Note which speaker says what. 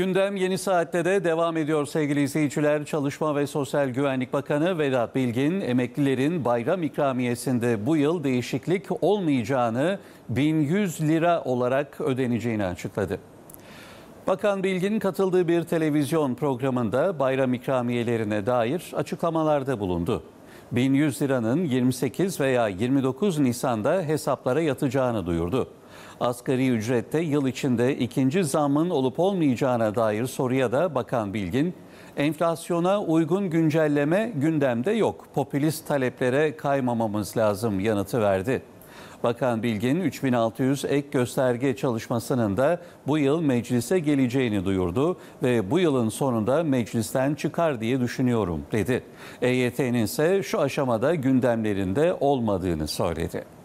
Speaker 1: Gündem yeni saatte de devam ediyor sevgili izleyiciler. Çalışma ve Sosyal Güvenlik Bakanı Vedat Bilgin emeklilerin bayram ikramiyesinde bu yıl değişiklik olmayacağını 1100 lira olarak ödeneceğini açıkladı. Bakan Bilgin katıldığı bir televizyon programında bayram ikramiyelerine dair açıklamalarda bulundu. 1100 liranın 28 veya 29 Nisan'da hesaplara yatacağını duyurdu. Asgari ücrette yıl içinde ikinci zamın olup olmayacağına dair soruya da Bakan Bilgin, enflasyona uygun güncelleme gündemde yok. Popülist taleplere kaymamamız lazım yanıtı verdi. Bakan Bilgin 3600 ek gösterge çalışmasının da bu yıl meclise geleceğini duyurdu ve bu yılın sonunda meclisten çıkar diye düşünüyorum dedi. EYT'nin ise şu aşamada gündemlerinde olmadığını söyledi.